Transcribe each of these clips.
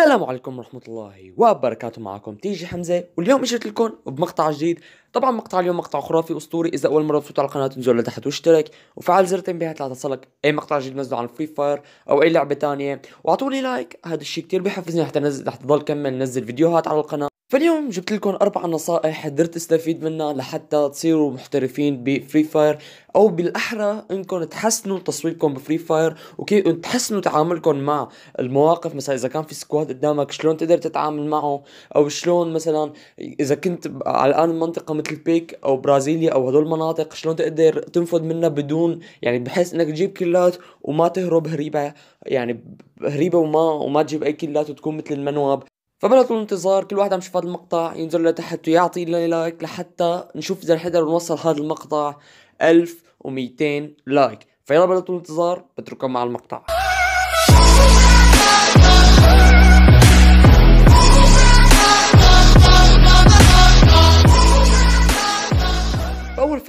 السلام عليكم ورحمة الله وبركاته معكم تيجي حمزة واليوم اجيت لكم بمقطع جديد طبعا مقطع اليوم مقطع خرافي اسطوري اذا اول مرة بتفوت على القناة انزل لتحت واشترك وفعل زر التنبيهات لتصلك اي مقطع جديد نزله عن فري فاير او اي لعبة تانية واعطوني لايك هذا الشيء كتير بحفزني حتى نزل رح تضل كمل نزل فيديوهات على القناة فاليوم جبت لكم اربع نصائح قدرت استفيد منها لحتى تصيروا محترفين بفري فاير او بالاحرى انكم تحسنوا تصويركم بفري فاير وكيف تحسنوا تعاملكم مع المواقف مثلا اذا كان في سكواد قدامك شلون تقدر تتعامل معه او شلون مثلا اذا كنت على الان منطقه مثل بيك او برازيليا او هدول المناطق شلون تقدر تنفذ منها بدون يعني بحيث انك تجيب كلات وما تهرب هريبه يعني هريبه وما وما تجيب اي كلات وتكون مثل المنوب فبلا طول الانتظار كل واحد عم يشوف هذا المقطع ينزل لتحت ويعطي لايك لحتى نشوف اذا رح نقدر نوصل هذا المقطع 1200 لايك فيلا بلا طول الانتظار بترككم مع المقطع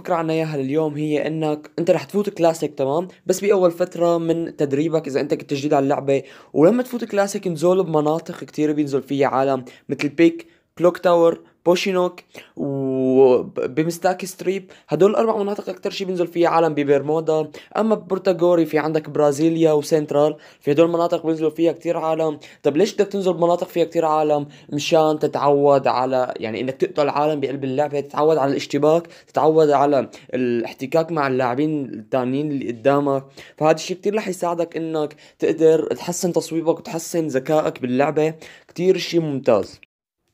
الفكره عنا اياها لليوم هي انك انت رح تفوت كلاسيك تمام بس باول فتره من تدريبك اذا انت كنت جديد على اللعبه ولما تفوت كلاسيك نزول بمناطق كتير بينزل فيها عالم مثل بيك كلوك تاور بوشينوك وبمستاك ستريب هدول الاربع مناطق اكثر شيء بينزل فيها عالم ببرمودا اما ببورتاغوري في عندك برازيليا وسنترال في هدول المناطق بينزلوا فيها كثير عالم طب ليش بدك تنزل بمناطق فيها كثير عالم مشان تتعود على يعني انك تقتل عالم بقلب اللعبه تتعود على الاشتباك تتعود على الاحتكاك مع اللاعبين الثانيين اللي قدامك فهذا الشيء كثير رح يساعدك انك تقدر تحسن تصويبك وتحسن ذكائك باللعبه كثير شيء ممتاز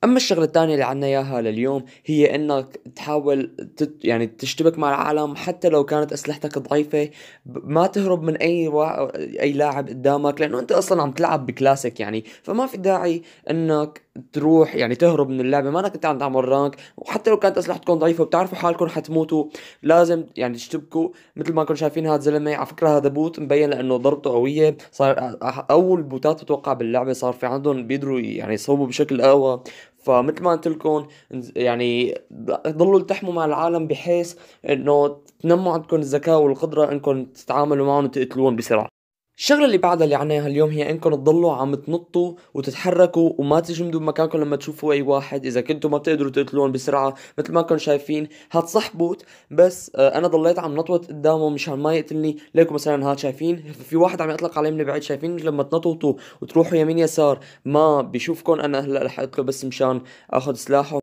اما الشغله الثانيه اللي عنا اياها لليوم هي انك تحاول تت يعني تشتبك مع العالم حتى لو كانت اسلحتك ضعيفه ما تهرب من اي وا... اي لاعب قدامك لانه انت اصلا عم تلعب بكلاسيك يعني فما في داعي انك تروح يعني تهرب من اللعبه ما انك انت عم تعمل رانك وحتى لو كانت اسلحتكم ضعيفه وبتعرفوا حالكم حتموتوا لازم يعني تشتبكوا مثل ما كنتم شايفين هذا الزلمه على فكره هذا بوت مبين لانه ضربته قويه صار اول بوتات بتوقع باللعبه صار في عندهم بيقدروا يعني يصوبوا بشكل اقوى فمثل ما قلت لكم يعني ضلوا التحموا مع العالم بحيث انه تنموا عندكم الذكاء والقدره انكم تتعاملوا معهم وتقتلوهم بسرعه الشغله اللي بعدها اللي عناها اليوم هي انكم تضلوا عم تنطوا وتتحركوا وما تجمدوا بمكانكم لما تشوفوا اي واحد اذا كنتوا ما بتقدروا تقتلون بسرعه مثل ما كنتم شايفين بوت بس آه، انا ضليت عم نطوت قدامه مشان ما يقتلني ليكم مثلا هاد شايفين في واحد عم يطلق عليه من بعيد شايفين لما تنططوا وتروحوا يمين يسار ما بيشوفكم انا هلا رح اقتله بس مشان اخذ سلاحه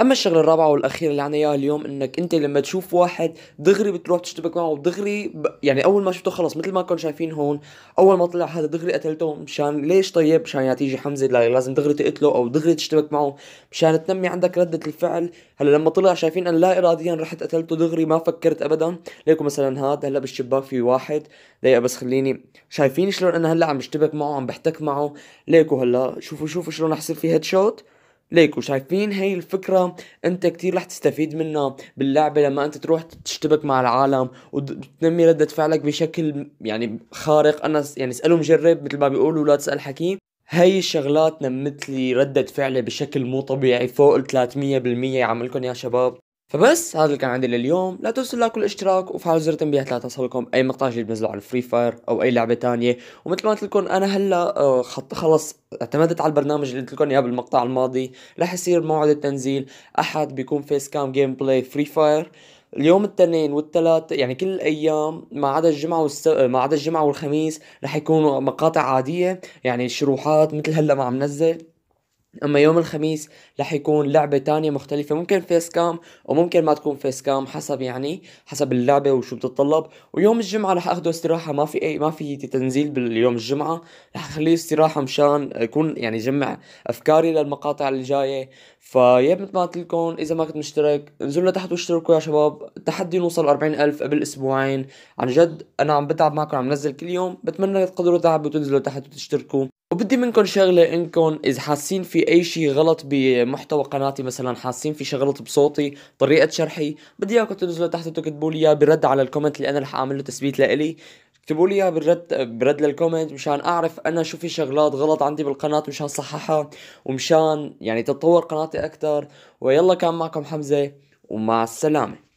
اما الشغله الرابعه والاخيره اللي عنا اياها اليوم انك انت لما تشوف واحد دغري بتروح تشتبك معه دغري ب... يعني اول ما شفته خلص مثل ما كنتم شايفين هون اول ما طلع هذا دغري قتلته مشان ليش طيب مشان يعني تيجي حمزه لا لازم دغري تقتله او دغري تشتبك معه مشان تنمي عندك رده الفعل هلا لما طلع شايفين انا لا اراديا رحت قتلته دغري ما فكرت ابدا ليكم مثلا هذا هلا بالشباك في واحد دقيقه بس خليني شايفين شلون انا هلا عم اشتبك معه عم بحتك معه ليكو هلا شوفوا شوفوا شلون رح يصير في هيد شوت ليك وشايفين هاي الفكرة انت كتير رح تستفيد منها باللعبة لما انت تروح تشتبك مع العالم وتنمي ردة فعلك بشكل يعني خارق انا يعني اسأله مجرب مثل ما بيقولوا لا تسأل حكيم هاي الشغلات نمت لي ردة فعلي بشكل مو طبيعي فوق ال 300% عم لكم يا شباب فبس هذا اللي كان عندي لليوم لا تنسوا اللايك والاشتراك وفعلوا زر التنبيهات لا اي مقطع جديد بنزله على الفري فاير او اي لعبه تانية ومثل ما قلت لكم انا هلا آه، خط خلص اعتمدت على البرنامج اللي قلت لكم اياه بالمقطع الماضي رح يصير موعد التنزيل احد بيكون فيس كام جيم بلاي فري فاير اليوم الاثنين والثلاث يعني كل الايام ما عدا الجمعه والس... آه، ما عدا الجمعه والخميس رح يكونوا مقاطع عاديه يعني شروحات مثل هلا ما عم نزل اما يوم الخميس رح يكون لعبة تانية مختلفة ممكن فيس كام وممكن ما تكون فيس كام حسب يعني حسب اللعبة وشو بتتطلب ويوم الجمعة رح اخده استراحة ما في اي ما في تنزيل باليوم الجمعة رح اخليه استراحة مشان اكون يعني جمع افكاري للمقاطع اللي جاية فيا مثل ما قلت لكم اذا ما كنت مشترك انزلوا لتحت واشتركوا يا شباب تحدي نوصل 40 الف قبل اسبوعين عن جد انا عم بتعب معكم عم نزل كل يوم بتمنى تقدروا تعبوا وتنزلوا تحت وتشتركوا وبدي منكم شغله انكم اذا حاسين في اي شيء غلط بمحتوى قناتي مثلا حاسين في شي غلط بصوتي طريقه شرحي بدي اياكم تنزلوا تحت وتكتبوا لي اياه برد على الكومنت اللي انا رح اعمل له تثبيت لإلي اكتبوا لي اياه برد برد للكومنت مشان اعرف انا شو في شغلات غلط عندي بالقناه مشان صححها ومشان يعني تتطور قناتي اكثر ويلا كان معكم حمزه ومع السلامه